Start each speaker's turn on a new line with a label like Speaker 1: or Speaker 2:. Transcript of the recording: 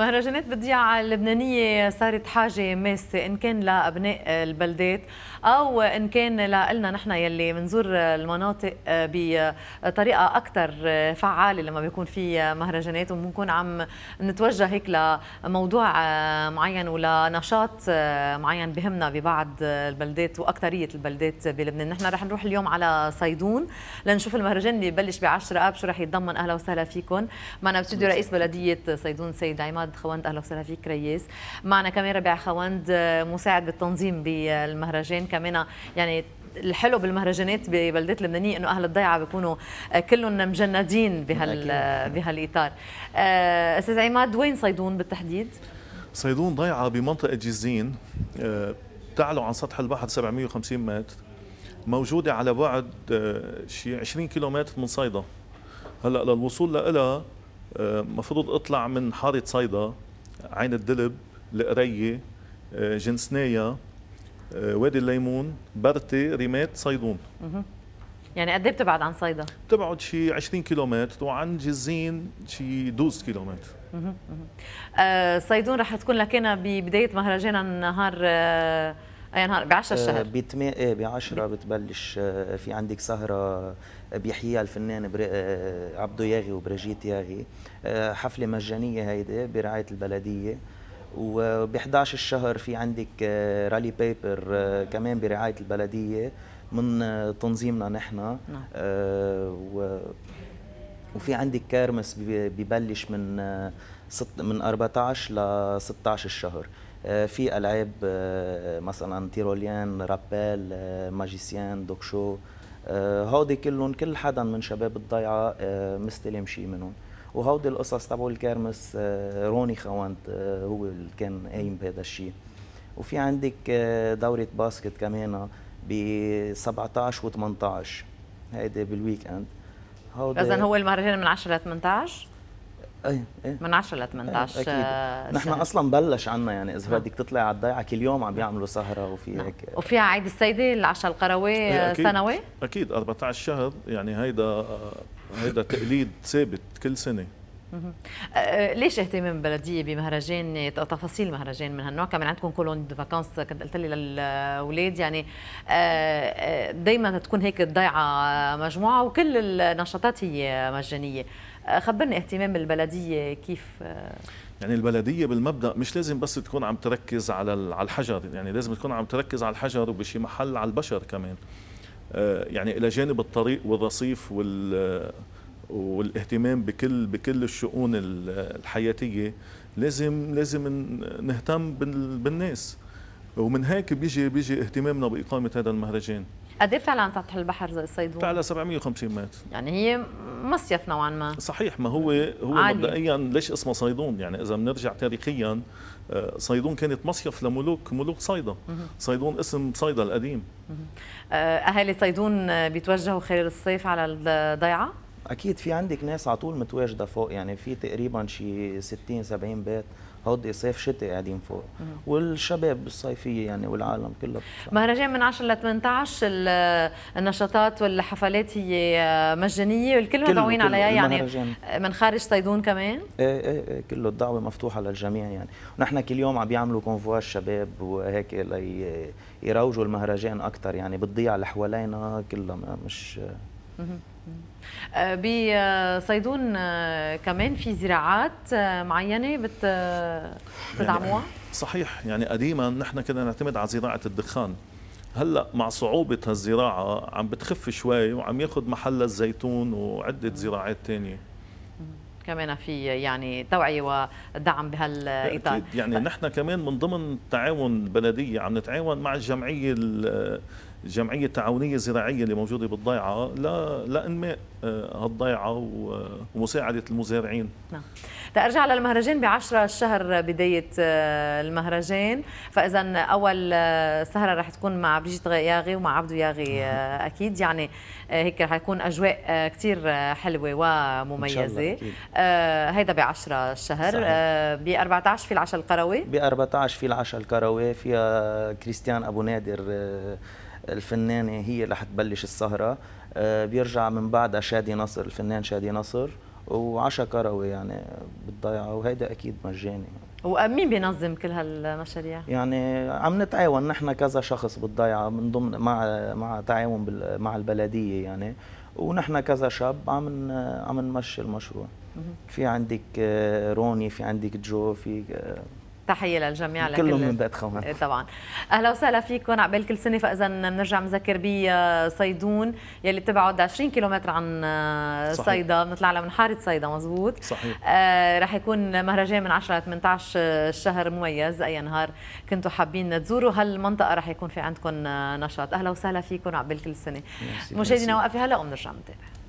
Speaker 1: مهرجانات بالضيعة اللبنانية صارت حاجة ماسة إن كان لأبناء البلدات او ان كان لنا نحن يلي بنزور المناطق بطريقه اكثر فعاله لما بيكون في مهرجانات وبنكون عم نتوجه هيك لموضوع معين ولنشاط معين بهمنا ببعض البلدات واكثريه البلدات بلبنان نحن رح نروح اليوم على صيدون لنشوف المهرجان اللي ببلش ب 10 اب شو رح يتضمن اهلا وسهلا فيكم معنا بستوديو رئيس بلديه صيدون سيد عماد خوند اهلا وسهلا فيك رياس معنا كمان ربيع خوند مساعد بالتنظيم بالمهرجان كمان يعني الحلو بالمهرجانات ببلدات لبنانيه انه اهل الضيعه بيكونوا آه، كلهم مجندين بهال آه، بهالاطار آه، استاذ عماد وين صيدون بالتحديد
Speaker 2: صيدون ضيعه بمنطقه جزين تعلو عن سطح البحر 750 متر موجوده على بعد شي 20 كيلومتر من صيدا هلا للوصول لها مفروض اطلع من حاره صيدا عين الدلب القريه جنسنايا آه، وادي الليمون برتي ريمات صيدون
Speaker 1: يعني قد ايه بتبعد عن صيدا؟
Speaker 2: بتبعد شي 20 كيلومتر وعن جزين شي 12 كيلومتر
Speaker 1: آه، صيدون رح تكون لكنا ببدايه مهرجان النهار آه، اي نهار ب 10 الشهر
Speaker 3: ب 8 ايه ب 10 بتبلش في عندك سهره بيحييها الفنان عبدو ياغي وبرجيت ياغي حفله مجانيه هيدي برعايه البلديه وب 11 الشهر في عندك رالي آه، بيبر آه، كمان برعايه البلديه من آه، تنظيمنا نحن نعم. و وفي عندك كارمس ببلش من ست من 14 ل 16 الشهر في العاب مثلا تيروليان رابيل ماجيسيان دوك شو هودي كلهم كل حدا من شباب الضيعه مستلم شيء منهم وهودي القصص تبع الكرمس آه، روني خوانت آه، هو اللي كان قايم بهذا الشيء وفي عندك آه، دورة باسكت كمان ب 17 و 18 هيدي بالويك اند اذا هو
Speaker 1: المهرجان من 10 ل 18 ايه ايه من 10
Speaker 3: ل 18 أكيد. نحن اصلا بلش عنا يعني اذا نعم. بدك تطلع على الضيعه كل يوم عم بيعملوا سهره وفي نعم. هيك
Speaker 1: وفي عيد السيده العشاء القروي إيه، سنوي
Speaker 2: اكيد 14 شهر يعني هيدا هذا تقليد ثابت كل سنه
Speaker 1: أه، ليش اهتمام البلدية بمهرجان تفاصيل مهرجان من هالنوع كمان عندكم كولون دو فاكانس كنت قلت لي للاولاد يعني أه، أه، دائما تكون هيك الضيعه مجموعه وكل النشاطات هي مجانيه خبرني اهتمام البلديه كيف
Speaker 2: يعني البلديه بالمبدا مش لازم بس تكون عم تركز على على الحجر يعني لازم تكون عم تركز على الحجر وبشي محل على البشر كمان آه، يعني الى جانب الطريق والرصيف وال آه، والاهتمام بكل بكل الشؤون الحياتيه لازم لازم نهتم بالناس ومن هيك بيجي بيجي اهتمامنا باقامه هذا المهرجان
Speaker 1: قد ايه فعلا سطح البحر زي الصيدون؟
Speaker 2: فعلا 750 متر
Speaker 1: يعني هي مصيف نوعا ما
Speaker 2: صحيح ما هو هو عالي. مبدئيا ليش اسمه صيدون يعني اذا بنرجع تاريخيا آه، صيدون كانت مصيف لملوك ملوك صيدا صيدون اسم صيدا القديم
Speaker 1: آه، اهالي صيدون بيتوجهوا خلال الصيف على الضيعه
Speaker 3: اكيد في عندك ناس على طول متواجده فوق يعني في تقريبا شي 60 70 بيت هودي صيف شتاء قاعدين فوق والشباب بالصيفيه يعني والعالم كله
Speaker 1: مهرجان من 10 ل 18 النشاطات والحفلات هي مجانيه والكل مدعوين عليها يعني من خارج صيدون كمان
Speaker 3: ايه ايه ايه كله الدعوه مفتوحه للجميع يعني ونحن كل يوم عم بيعملوا كونفوا الشباب وهيك ليروجوا المهرجان اكثر يعني بتضيع اللي حوالينا كلها مش
Speaker 1: آه، بصيدون آه، كمان في زراعات آه، معينه يعني بتدعموها؟
Speaker 2: صحيح يعني قديما نحن كنا نعتمد على زراعه الدخان هلا مع صعوبة هالزراعة عم بتخف شوي وعم ياخذ محل الزيتون وعدة زراعات ثانيه
Speaker 1: كمان في يعني توعية ودعم بهالإطار
Speaker 2: يعني ف... نحن كمان من ضمن تعاون بلدية عم نتعاون مع الجمعية الجمعيه التعاونيه الزراعيه اللي موجوده بالضيعه لا لانماء آه، هالضيعه آه، ومساعده المزارعين نعم
Speaker 1: ارجع للمهرجان ب 10 الشهر بدايه آه، المهرجان فاذا اول سهره رح تكون مع بريجيت ياغي ومع عبدو ياغي نعم. اكيد يعني هيك رح يكون اجواء كثير حلوه ومميزه هيدا ب 10 الشهر ب 14 في العشاء القروي
Speaker 3: ب 14 في العشاء القروي فيها كريستيان ابو نادر الفنانه هي اللي حتبلش السهره آه، بيرجع من بعدها شادي نصر الفنان شادي نصر وعشا كروي يعني بالضيعه وهيدا اكيد مجاني
Speaker 1: ومين بينظم كل هالمشاريع؟
Speaker 3: يعني عم نتعاون نحن كذا شخص بالضيعه من ضمن مع مع تعاون مع البلديه يعني ونحن كذا شاب عم عم نمشي المشروع في عندك آه، روني في عندك جو في آه،
Speaker 1: تحيه للجميع لكل كلهم من بيت خوان إيه، طبعا اهلا وسهلا فيكم عقبال كل سنه فاذا بنرجع بنذكر بي آه، صيدون يلي بتبعد 20 كيلومتر عن آه، صيدا بنطلع لها من حاره صيدا مزبوط صحيح آه رح يكون مهرجان من 10 ل 18 الشهر مميز اي نهار كنتوا حابين تزوروا هالمنطقه رح يكون في عندكم آه، نشاط اهلا وسهلا فيكم عقبال كل سنه مشاهدينا وقفه هلا وبنرجع بنتابع